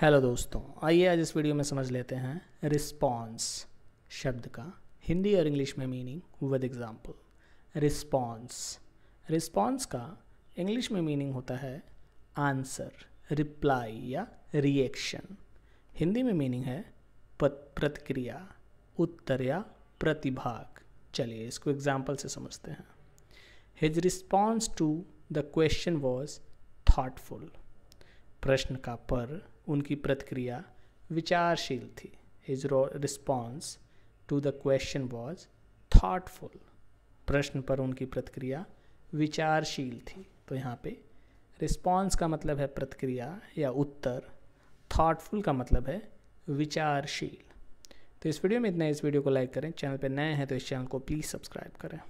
hello दोस्तों आइए आज इस वीडियो में समझ लेते हैं रिस्पॉन्स शब्द का हिंदी और इंग्लिश में meaning with example response response का इंग्लिश में मीनिंग होता है आंसर रिप्लाई या रिएक्शन हिंदी में मीनिंग है प्रतिक्रिया उत्तर या प्रतिभाग चलिए इसको एग्जाम्पल से समझते हैं his response to the question was thoughtful प्रश्न का पर उनकी प्रतिक्रिया विचारशील थी his response to the question was thoughtful प्रश्न पर उनकी प्रतिक्रिया विचारशील थी तो यहाँ पे रिस्पॉन्स का मतलब है प्रतिक्रिया या उत्तर थाटफुल का मतलब है विचारशील तो इस वीडियो में इतना इस वीडियो को लाइक करें चैनल पर नए हैं तो इस चैनल को प्लीज़ सब्सक्राइब करें